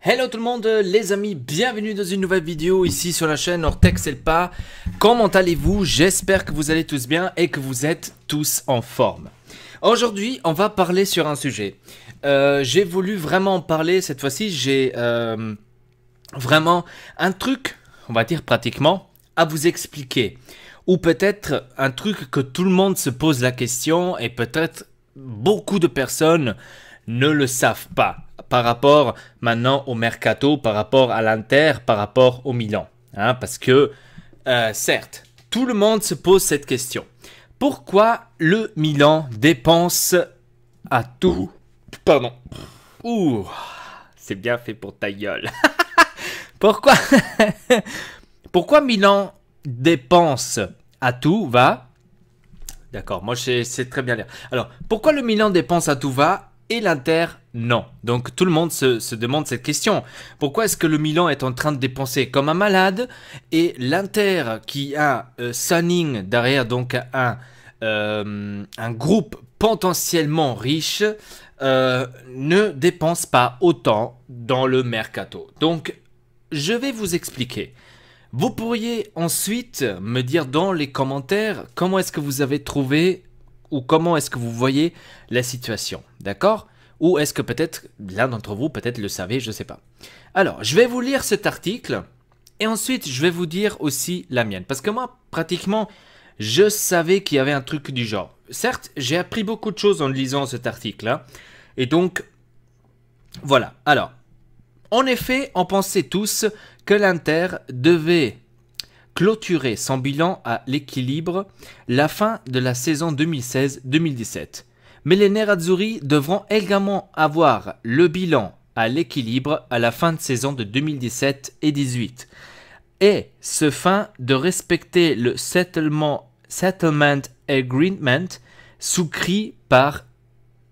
Hello tout le monde les amis, bienvenue dans une nouvelle vidéo ici sur la chaîne Ortex Pas. Comment allez-vous J'espère que vous allez tous bien et que vous êtes tous en forme. Aujourd'hui, on va parler sur un sujet. Euh, j'ai voulu vraiment parler cette fois-ci, j'ai euh, vraiment un truc, on va dire pratiquement, à vous expliquer. Ou peut-être un truc que tout le monde se pose la question et peut-être beaucoup de personnes ne le savent pas par rapport maintenant au mercato, par rapport à l'Inter, par rapport au Milan. Hein, parce que, euh, certes, tout le monde se pose cette question. Pourquoi le Milan dépense à tout... Pardon. Ouh, c'est bien fait pour ta gueule. Pourquoi Pourquoi Milan dépense à tout va D'accord, moi c'est très bien Alors, pourquoi le Milan dépense à tout va et l'Inter, non. Donc tout le monde se, demande cette question. Pourquoi est-ce que le Milan est en train de dépenser comme un malade et l'Inter qui a euh, sunning Sanning derrière donc un, euh, un groupe potentiellement riche euh, ne dépense pas autant dans le mercato. Donc je vais vous expliquer. Vous pourriez ensuite me dire dans les commentaires comment est-ce que vous avez trouvé ou comment est-ce que vous voyez la situation, d'accord Ou est-ce que peut-être l'un d'entre vous peut-être le savait, je ne sais pas. Alors, je vais vous lire cet article et ensuite je vais vous dire aussi la mienne parce que moi pratiquement je savais qu'il y avait un truc du genre. Certes, j'ai appris beaucoup de choses en lisant cet article hein. et donc voilà. Alors, en effet, on pensait tous que l'Inter devait clôturer son bilan à l'équilibre la fin de la saison 2016-2017. Mais les Nerazzurri devront également avoir le bilan à l'équilibre à la fin de saison de 2017 et 2018 et ce fin de respecter le settlement, settlement agreement souscrit par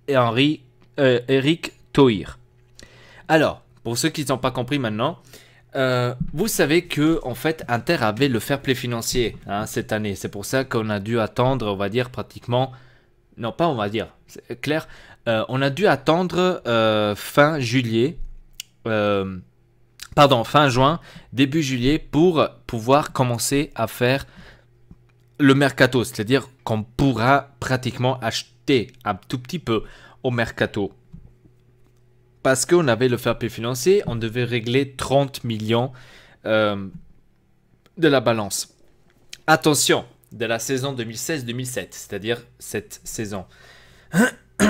Henri Eric euh, Toir. Alors, pour ceux qui n'ont pas compris maintenant, euh, vous savez que en fait Inter avait le fair play financier hein, cette année. C'est pour ça qu'on a dû attendre, on va dire pratiquement, non pas on va dire, c'est clair, euh, on a dû attendre euh, fin juillet, pardon fin juin, début juillet pour pouvoir commencer à faire le mercato, c'est-à-dire qu'on pourra pratiquement acheter un tout petit peu au mercato parce qu'on avait le fair financé, financier, on devait régler 30 millions euh, de la balance. Attention, de la saison 2016-2007, c'est-à-dire cette saison.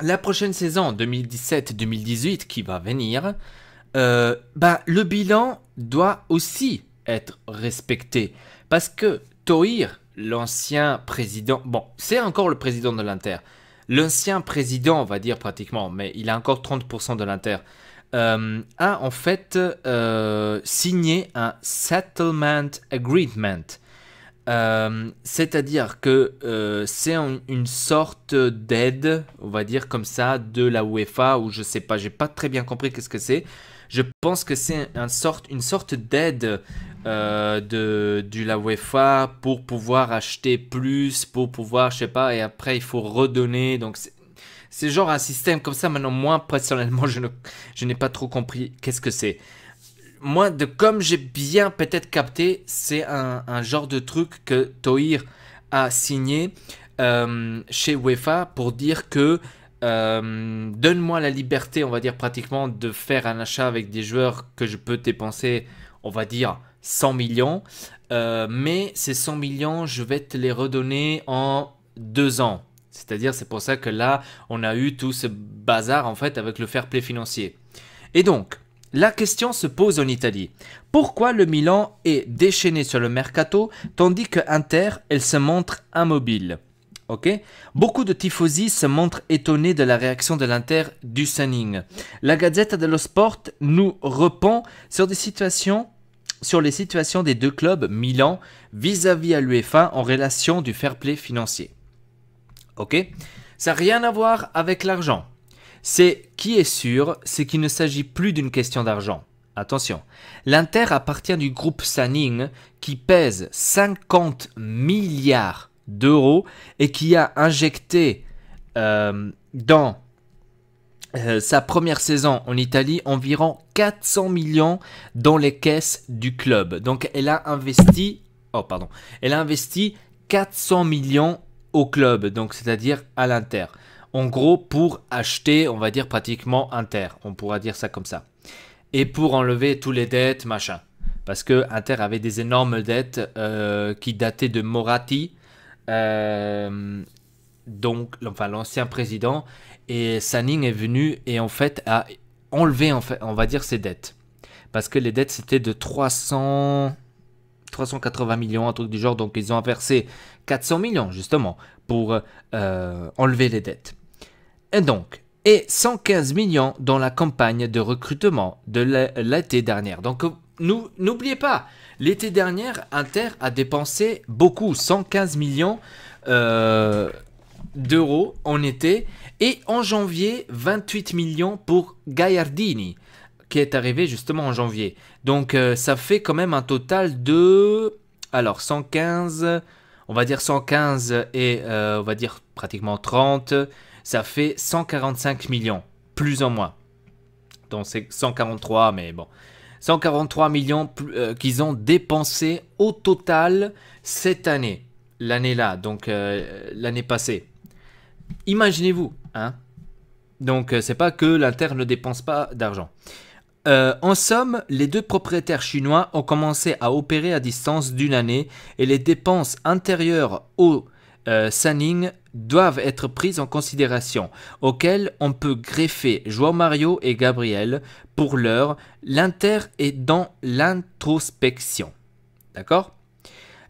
la prochaine saison 2017-2018 qui va venir, euh, bah, le bilan doit aussi être respecté. Parce que Toir, l'ancien président, bon, c'est encore le président de l'Inter, l'ancien président, on va dire pratiquement, mais il a encore 30% de l'Inter, euh, a en fait euh, signé un settlement agreement. Euh, c'est-à-dire que c'est une sorte d'aide, on va dire comme ça, de la UEFA ou je sais pas, j'ai pas très bien compris qu'est-ce que c'est. Je pense que c'est une sorte d'aide euh, de, du la UEFA pour pouvoir acheter plus, pour pouvoir, je sais pas, et après il faut redonner. Donc c'est genre un système comme ça. Maintenant, moi personnellement, je, ne, je n'ai pas trop compris qu'est-ce que c'est. Moi, de comme j'ai bien peut-être capté, c'est un, genre de truc que Tohir a signé euh, chez UEFA pour dire que euh, donne-moi la liberté, on va dire pratiquement, de faire un achat avec des joueurs que je peux dépenser, on va dire, 100 millions, euh, mais ces 100 millions, je vais te les redonner en deux ans. C'est-à-dire, c'est pour ça que là, on a eu tout ce bazar en fait avec le fair play financier. Et donc, la question se pose en Italie. Pourquoi le Milan est déchaîné sur le mercato tandis que Inter, elle se montre immobile OK Beaucoup de tifosi se montrent étonnés de la réaction de l'Inter du sunning La Gazzetta dello Sport nous repend sur des situations sur les situations des deux clubs Milan vis-à-vis -à, l'UEFA en relation du fair play financier. Ok Ça n'a rien à voir avec l'argent. C'est qui est sûr, c'est qu'il ne s'agit plus d'une question d'argent. Attention, l'Inter appartient du groupe Sanning qui pèse 50 milliards d'euros et qui a injecté euh, dans euh, sa première saison en Italie, environ 400 millions dans les caisses du club. Donc elle a investi, oh pardon, elle a investi 400 millions au club, donc c'est-à-dire à, l'Inter. En gros, pour acheter, on va dire pratiquement Inter, on pourra dire ça comme ça. Et pour enlever tous les dettes, machin. Parce que Inter avait des énormes dettes euh, qui dataient de Moratti, euh, donc enfin l'ancien président, et Sanning est venu et en fait a enlevé, en fait, on va dire, ses dettes. Parce que les dettes, c'était de 300... 380 millions, un truc du genre, donc ils ont inversé 400 millions, justement, pour euh, enlever les dettes. Et donc, et 115 millions dans la campagne de recrutement de l'été dernière. Donc, n'oubliez pas, l'été dernier, Inter a dépensé beaucoup, 115 millions euh, d'euros en été et en janvier 28 millions pour Gaillardini qui est arrivé justement en janvier. Donc euh, ça fait quand même un total de alors 115 on va dire 115 et euh, on va dire pratiquement 30, ça fait 145 millions plus ou moins. Donc c'est 143 mais bon. 143 millions euh, qu'ils ont dépensé au total cette année, l'année là, donc l'année passée imaginez-vous, hein. Donc euh, c'est pas que l'Inter ne dépense pas d'argent. Euh, en somme, les deux propriétaires chinois ont commencé à opérer à distance d'une année et les dépenses intérieures au euh, Sanning doivent être prises en considération, auxquelles on peut greffer João Mario et Gabriel. Pour l'heure, l'Inter est dans l'introspection. D'accord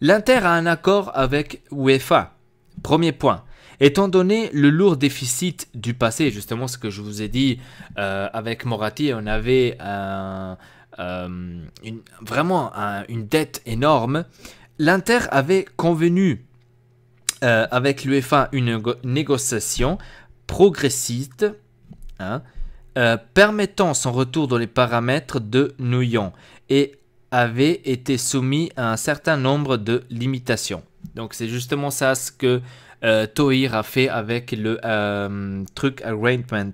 L'Inter a un accord avec UEFA. Premier point. Étant donné le lourd déficit du passé, justement ce que je vous ai dit euh, avec Moratti, on avait euh, vraiment une dette énorme. L'Inter avait convenu euh, avec l'UEFA une négociation progressiste hein, permettant son retour dans les paramètres de Nouillon et avait été soumis à un certain nombre de limitations. Donc c'est justement ça ce que euh, Tohir a fait avec le euh, truc arrangement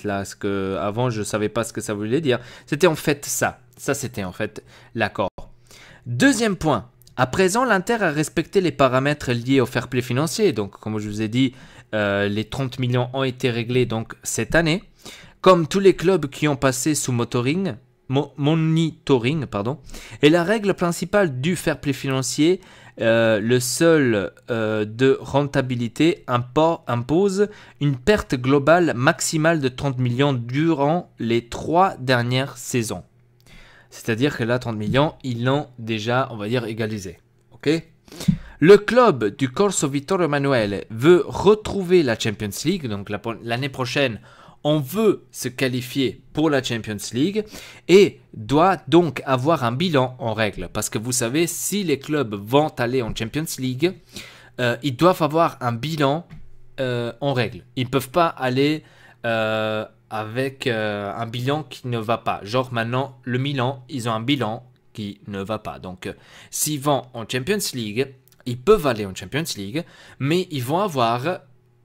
là, ce que avant je savais pas ce que ça voulait dire. C'était en fait ça. Ça c'était en fait l'accord. Deuxième point. À présent, l'Inter a respecté les paramètres liés au fair play financier. Donc, comme je vous ai dit, euh, les 30 millions ont été réglés donc cette année. Comme tous les clubs qui ont passé sous motoring, monitoring, pardon. Et la règle principale du fair play financier euh, le seul euh, de rentabilité impose une perte globale maximale de 30 millions durant les trois dernières saisons. C'est-à-dire que là, 30 millions, ils l'ont déjà, on va dire, égalisé. le club du Corso Vittorio Emanuele veut retrouver la Champions League, donc l'année prochaine, on veut se qualifier pour la Champions League et doit donc avoir un bilan en règle. Parce que vous savez, si les clubs vont aller en Champions League, euh, ils doivent avoir un bilan euh, en règle. Ils ne peuvent pas aller euh, avec un bilan qui ne va pas. Genre maintenant, le Milan, ils ont un bilan qui ne va pas. Donc, s'ils vont en Champions League, ils peuvent aller en Champions League, mais ils vont avoir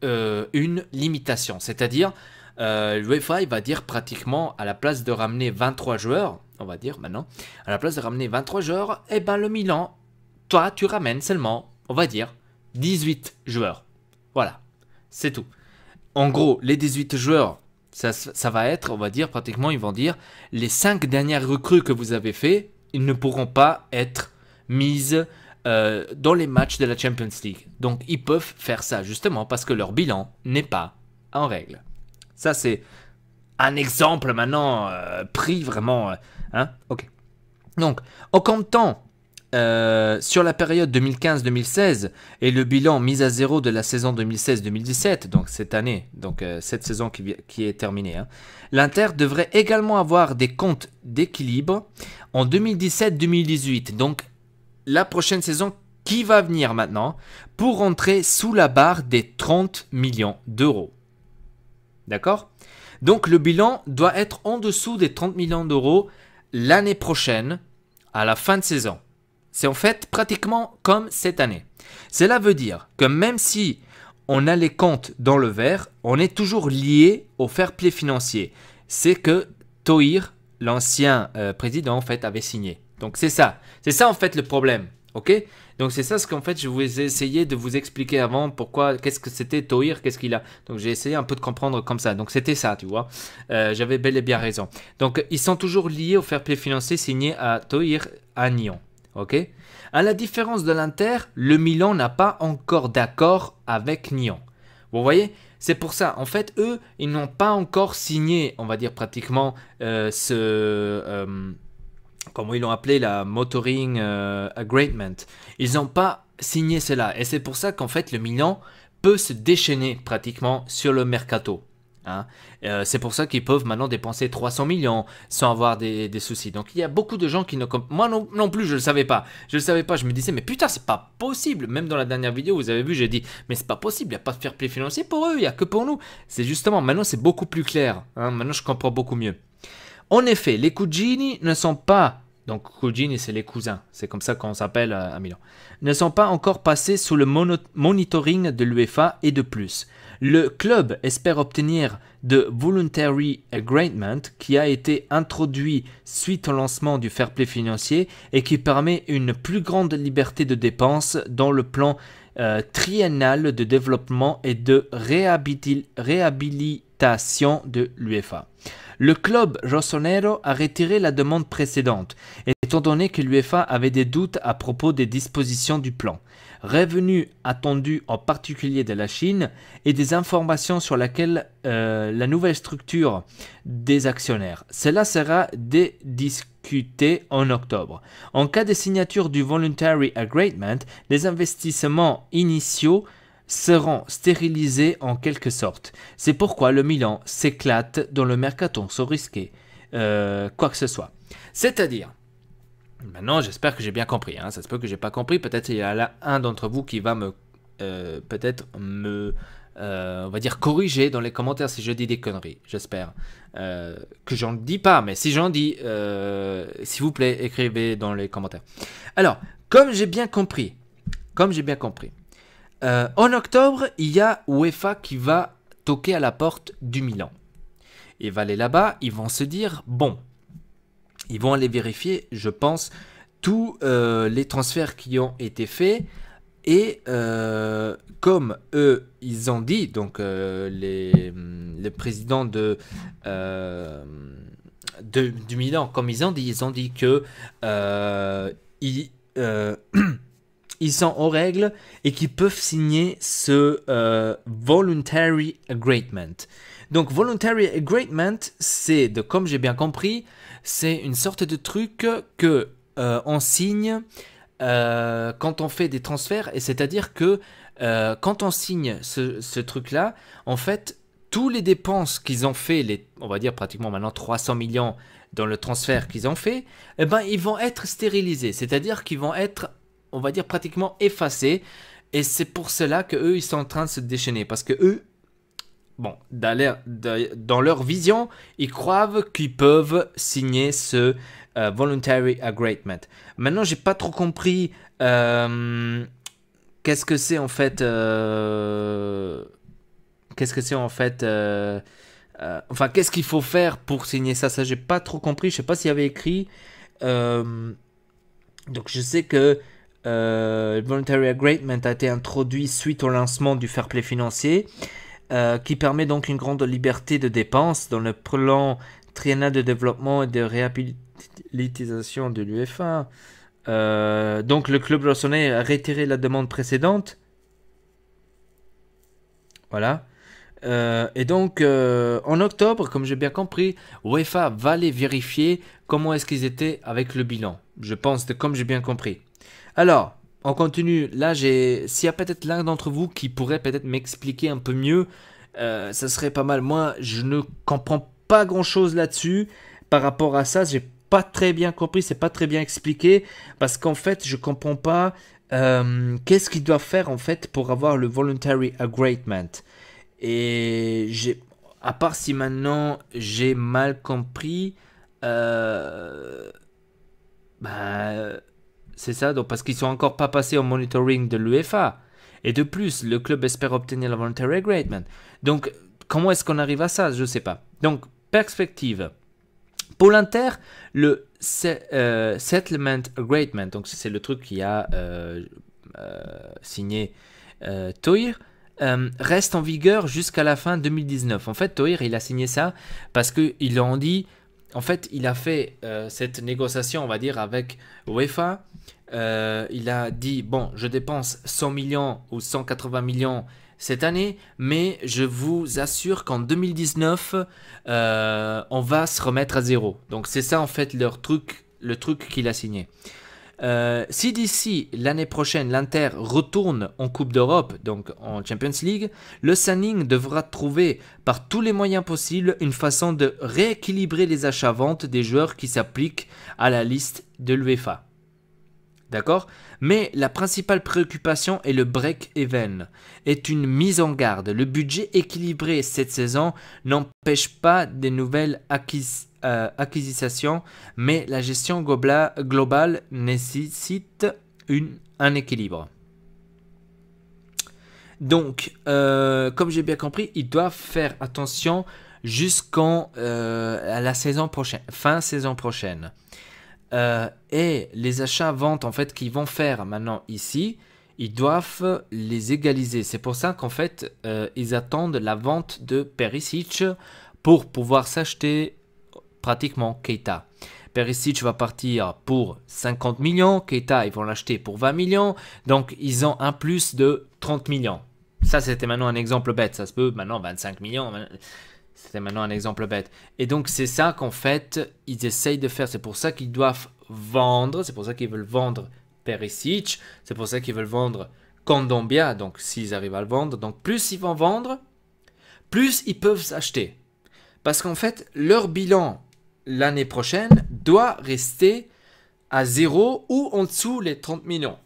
une limitation. C'est-à-dire, euh, va dire pratiquement à la place de ramener 23 joueurs, on va dire maintenant, à la place de ramener 23 joueurs, et eh ben le Milan, toi tu ramènes seulement, on va dire, 18 joueurs. Voilà, c'est tout. En gros, les 18 joueurs, ça, va être, on va dire, pratiquement, ils vont dire, les 5 dernières recrues que vous avez fait, ils ne pourront pas être mises euh, dans les matchs de la Champions League. Donc ils peuvent faire ça justement parce que leur bilan n'est pas en règle. Ça, c'est un exemple maintenant euh, pris vraiment. Euh, hein ok. Donc, en comptant euh, sur la période 2015-2016 et le bilan mis à zéro de la saison 2016-2017, donc cette année, donc cette saison qui, est terminée, hein, l'Inter devrait également avoir des comptes d'équilibre en 2017-2018, donc la prochaine saison qui va venir maintenant, pour entrer sous la barre des 30 millions d'euros. D'accord Donc le bilan doit être en dessous des 30 millions d'euros l'année prochaine, à la fin de saison. C'est en fait pratiquement comme cette année. Cela veut dire que même si on a les comptes dans le vert, on est toujours lié au fair play financier. C'est que Tohir, l'ancien euh, président, en fait, avait signé. Donc c'est ça. C'est ça en fait le problème. OK donc c'est ça ce qu'en fait je vous ai essayé de vous expliquer avant, pourquoi, qu'est-ce que c'était Tohir, qu'est-ce qu'il a. Donc j'ai essayé un peu de comprendre comme ça. Donc c'était ça, tu vois. Euh, j'avais bel et bien raison. Donc ils sont toujours liés au fair play financier signé à Tohir à Nyon. Ok À la différence de l'Inter, le Milan n'a pas encore d'accord avec Nyon. Vous voyez c'est pour ça, en fait, eux, ils n'ont pas encore signé, on va dire pratiquement, euh, ce, euh, comment ils l'ont appelé, la Motoring euh, Agreement. Ils n'ont pas signé cela. Et c'est pour ça qu'en fait, le million peut se déchaîner pratiquement sur le mercato. Hein. Euh, c'est pour ça qu'ils peuvent maintenant dépenser 300 millions sans avoir des, soucis. Donc il y a beaucoup de gens qui ne... Moi non, plus, je ne le savais pas. Je ne le savais pas, je me disais, mais putain, c'est pas possible. Même dans la dernière vidéo, vous avez vu, j'ai dit, mais c'est pas possible, il n'y a pas de fair play financier pour eux, il n'y a que pour nous. C'est justement, maintenant c'est beaucoup plus clair. Hein. Maintenant je comprends beaucoup mieux. En effet, les cugini ne sont pas donc cugini, c'est les cousins, c'est comme ça qu'on s'appelle euh, à Milan, ne sont pas encore passés sous le monitoring de l'UEFA et de plus. Le club espère obtenir de Voluntary Agreement qui a été introduit suite au lancement du fair play financier et qui permet une plus grande liberté de dépenses dans le plan euh, triennal de développement et de réhabilitation de l'UEFA. Le club rossonero a retiré la demande précédente, étant donné que l'UEFA avait des doutes à propos des dispositions du plan, revenus attendus en particulier de la Chine et des informations sur laquelle, euh, la nouvelle structure des actionnaires. Cela sera dédiscuté en octobre. En cas de signature du Voluntary Agreement, les investissements initiaux seront stérilisés en quelque sorte. C'est pourquoi le Milan s'éclate dans le mercaton sans risquer euh, quoi que ce soit. C'est-à-dire, maintenant j'espère que j'ai bien compris, hein. ça se peut que j'ai pas compris, peut-être il y a là un d'entre vous qui va me euh, peut-être me euh, on va dire corriger dans les commentaires si je dis des conneries, j'espère. que que j'en dis pas, mais si j'en dis, s'il vous plaît, écrivez dans les commentaires. Alors, comme j'ai bien compris, comme j'ai bien compris, euh, en octobre, il y a UEFA qui va toquer à la porte du Milan. et va aller là-bas, ils vont se dire, bon, ils vont aller vérifier, je pense, tous euh, les transferts qui ont été faits. Et euh, comme eux, ils ont dit, donc les, présidents de, du Milan, comme ils ont dit, ils ont dit que ils sont aux règles et qui peuvent signer ce euh, voluntary agreement. Donc voluntary agreement, c'est, de, comme j'ai bien compris, c'est une sorte de truc que euh, on signe euh, quand on fait des transferts, et c'est-à-dire que quand on signe ce, ce truc-là, en fait, tous les dépenses qu'ils ont fait, les, on va dire pratiquement maintenant 300 millions dans le transfert qu'ils ont fait, eh ben, ils vont être stérilisés, c'est-à-dire qu'ils vont être on va dire, pratiquement effacé, Et c'est pour cela que ils sont en train de se déchaîner. Parce que eux, bon, dans leur, vision, ils croient qu'ils peuvent signer ce euh, voluntary agreement. Maintenant, j'ai pas trop compris euh, qu'est-ce que c'est en fait. Euh, qu'est-ce que c'est en fait. enfin, qu'est-ce qu'il faut faire pour signer ça Ça, j'ai pas trop compris. Je sais pas s'il y avait écrit. donc, je sais que le euh, Voluntary Agreement a été introduit suite au lancement du fair play financier, euh, qui permet donc une grande liberté de dépenses dans le plan triennal de développement et de réhabilitation de l'UEFA. Euh, donc le club rossonnet a retiré la demande précédente. Voilà. et donc, en octobre, comme j'ai bien compris, l'UEFA va aller vérifier comment est-ce qu'ils étaient avec le bilan. Je pense que comme j'ai bien compris. Alors, on continue. Là, j'ai. S'il y a peut-être l'un d'entre vous qui pourrait peut-être m'expliquer un peu mieux, euh, ça serait pas mal. Moi, je ne comprends pas grand-chose là-dessus par rapport à ça. J'ai pas très bien compris. C'est pas très bien expliqué parce qu'en fait, je comprends pas euh, qu'est-ce qu'il doit faire en fait pour avoir le voluntary agreement. Et j'ai, à part si maintenant j'ai mal compris, euh... Bah, c'est ça, donc parce qu'ils sont encore pas passés au monitoring de l'UEFA. Et de plus, le club espère obtenir la voluntary agreement. Donc, comment est-ce qu'on arrive à ça Je ne sais pas. Donc, perspective. Pour l'Inter, le euh, settlement agreement, donc c'est le truc qui a euh, euh, signé Toir, reste en vigueur jusqu'à la fin 2019. En fait, Toir, il a signé ça parce qu'il ont dit, en fait, il a fait cette négociation, on va dire, avec l'UEFA euh, il a dit, bon, je dépense 100 millions ou 180 millions cette année, mais je vous assure qu'en 2019, euh, on va se remettre à zéro. Donc c'est ça en fait leur truc, le truc qu'il a signé. Euh, si d'ici l'année prochaine l'Inter retourne en Coupe d'Europe, donc en Champions League, le signing devra trouver par tous les moyens possibles une façon de rééquilibrer les achats-ventes des joueurs qui s'appliquent à la liste de l'UEFA. D'accord Mais la principale préoccupation est le break-even, est une mise en garde. Le budget équilibré cette saison n'empêche pas des nouvelles euh, acquisitions, mais la gestion globale nécessite un équilibre. Donc, euh, comme j'ai bien compris, ils doivent faire attention jusqu'à euh, la saison prochaine, fin saison prochaine. Euh, et les achats-ventes en fait qu'ils vont faire maintenant ici, ils doivent les égaliser. C'est pour ça qu'en fait, euh, ils attendent la vente de Perisic pour pouvoir s'acheter pratiquement Keita. Perisic va partir pour 50 millions, Keita ils vont l'acheter pour 20 millions, donc ils ont un plus de 30 millions. Ça c'était maintenant un exemple bête, ça se peut maintenant 25 millions. C'était maintenant un exemple bête. Et donc c'est ça qu'en fait ils essayent de faire. C'est pour ça qu'ils doivent vendre. C'est pour ça qu'ils veulent vendre Perisic. C'est pour ça qu'ils veulent vendre Condombia. Donc s'ils arrivent à le vendre. Donc plus ils vont vendre, plus ils peuvent s'acheter. Parce qu'en fait leur bilan l'année prochaine doit rester à zéro ou en dessous les 30 millions.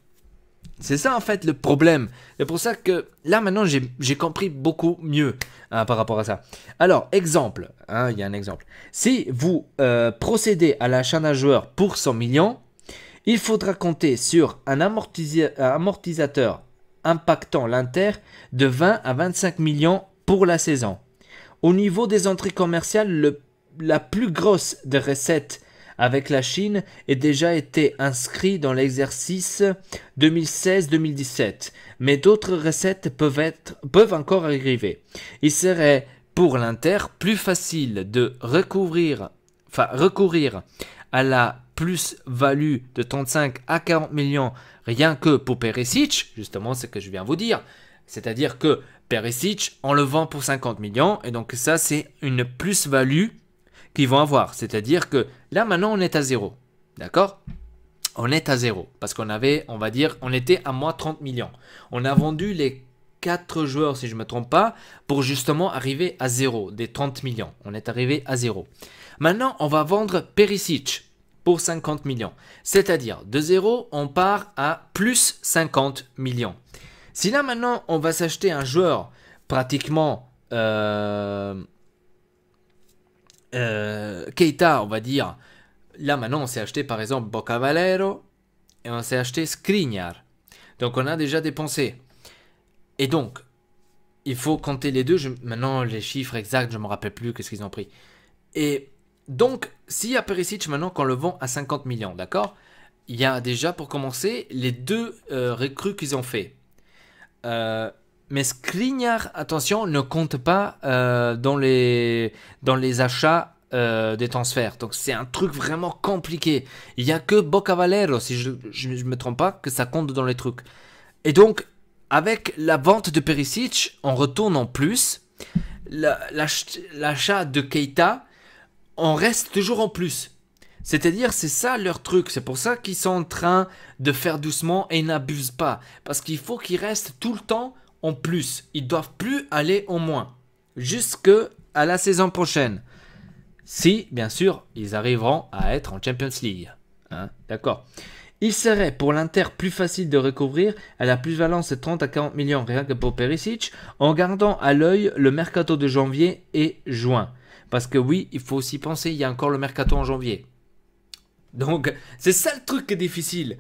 C'est ça en fait le problème. C'est pour ça que là maintenant j'ai compris beaucoup mieux hein, par rapport à ça. Alors, exemple, hein, il y a un exemple. Si vous euh, procédez à l'achat d'un joueur pour 100 millions, il faudra compter sur un, amortisseur amortisateur impactant l'Inter de 20 à 25 millions pour la saison. Au niveau des entrées commerciales, la plus grosse des recettes avec la Chine est déjà été inscrit dans l'exercice 2016-2017, mais d'autres recettes peuvent, être, peuvent encore arriver. Il serait pour l'Inter plus facile de recouvrir, enfin, recourir à la plus-value de 35 à 40 millions rien que pour Perisic, justement ce que je viens vous dire, c'est-à-dire que Perisic, en le vend pour 50 millions, et donc ça c'est une plus-value qu'ils vont avoir. C'est-à-dire que là maintenant on est à zéro. D'accord On est à zéro. Parce qu'on avait, on va dire, on était à moins 30 millions. On a vendu les 4 joueurs, si je ne me trompe pas, pour justement arriver à zéro, des 30 millions. On est arrivé à zéro. Maintenant, on va vendre Perisic pour 50 millions. C'est-à-dire, de zéro, on part à plus 50 millions. Si là maintenant, on va s'acheter un joueur pratiquement... Euh, euh, Keita, on va dire, là maintenant on s'est acheté par exemple Valero et on s'est acheté Skriniar. Donc on a déjà dépensé. Et donc, il faut compter les deux. maintenant, les chiffres exacts, je me rappelle plus qu'est-ce qu'ils ont pris. Et donc, si à Perisic maintenant qu'on le vend à 50 millions, d'accord Il y a déjà pour commencer les deux euh, recrues qu'ils ont fait. Euh, mais Skriniar, attention, ne compte pas euh, dans, les, achats euh, des transferts. Donc c'est un truc vraiment compliqué. Il n'y a que Boca Valero, si je ne me trompe pas, que ça compte dans les trucs. Et donc, avec la vente de Perisic, on retourne en plus. L'achat de Keita, on reste toujours en plus. C'est-à-dire, c'est ça leur truc. C'est pour ça qu'ils sont en train de faire doucement et n'abusent pas. Parce qu'il faut qu'ils restent tout le temps en plus. Ils doivent plus aller en moins. Jusque à la saison prochaine. Si, bien sûr, ils arriveront à être en Champions League. Hein, d'accord. Il serait pour l'Inter plus facile de recouvrir à la plus-valence de 30 à 40 millions rien que pour Perisic en gardant à l'œil le mercato de janvier et juin. Parce que oui, il faut aussi penser, il y a encore le mercato en janvier. Donc, c'est ça le truc difficile.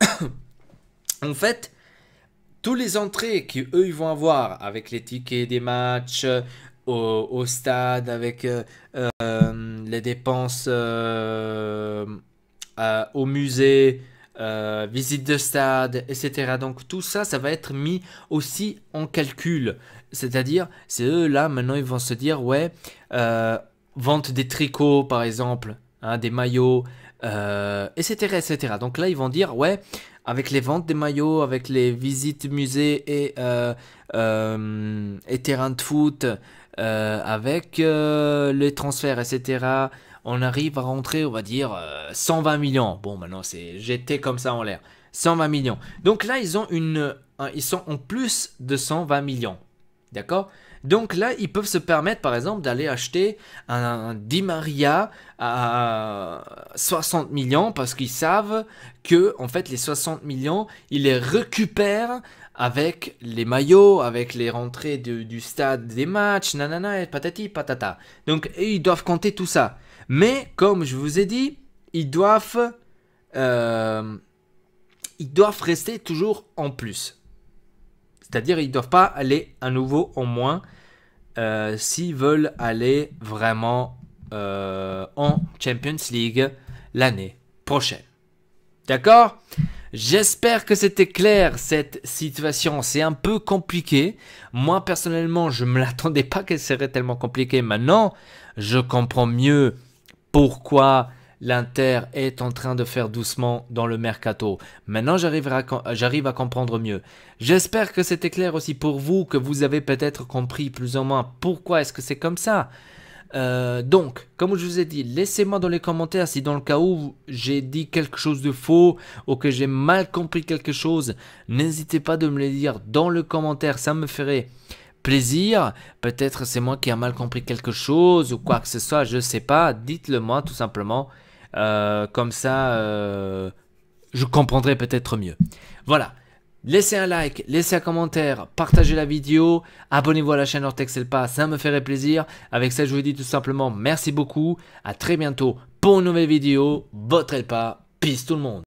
en fait, toutes les entrées qu'eux ils vont avoir avec les tickets des matchs, euh, au, stade, avec euh, euh, les dépenses au musée, visite de stade, etc. Donc tout ça, ça va être mis aussi en calcul. C'est-à-dire, c'est eux là, maintenant ils vont se dire, ouais, vente des tricots par exemple, hein, des maillots, etc., etc. Donc là ils vont dire, ouais, avec les ventes des maillots, avec les visites musées et, euh, euh, et terrains de foot, euh, avec les transferts, etc., on arrive à rentrer, on va dire, 120 millions. Bon, maintenant, c'est jeté comme ça en l'air. 120 millions. Donc là, ils ont une... Ils sont en plus de 120 millions. D'accord donc là, ils peuvent se permettre, par exemple, d'aller acheter un, Di Maria à 60 millions parce qu'ils savent que, en fait, les 60 millions, ils les récupèrent avec les maillots, avec les rentrées du stade des matchs, nanana et patati patata. Donc ils doivent compter tout ça. Mais comme je vous ai dit, ils doivent, euh, ils doivent rester toujours en plus. C'est-à-dire ils ne doivent pas aller à nouveau en moins euh, s'ils veulent aller vraiment euh, en Champions League l'année prochaine. D'accord J'espère que c'était clair cette situation. C'est un peu compliqué. Moi personnellement, je ne me l'attendais pas qu'elle serait tellement compliquée. Maintenant, je comprends mieux pourquoi l'Inter est en train de faire doucement dans le mercato. Maintenant, j'arrive à, comprendre mieux. J'espère que c'était clair aussi pour vous, que vous avez peut-être compris plus ou moins pourquoi est-ce que c'est comme ça. Euh, donc, comme je vous ai dit, laissez-moi dans les commentaires si dans le cas où j'ai dit quelque chose de faux ou que j'ai mal compris quelque chose, n'hésitez pas de me le dire dans le commentaire, ça me ferait plaisir. Peut-être c'est moi qui ai mal compris quelque chose ou quoi que ce soit, je sais pas, dites-le moi tout simplement. Euh, comme ça, euh, je comprendrai peut-être mieux. Voilà. Laissez un like, laissez un commentaire, partagez la vidéo, abonnez-vous à la chaîne Elpa, ça me ferait plaisir. Avec ça, je vous dis tout simplement merci beaucoup, à très bientôt pour une nouvelle vidéo. Votre Elpa, peace tout le monde.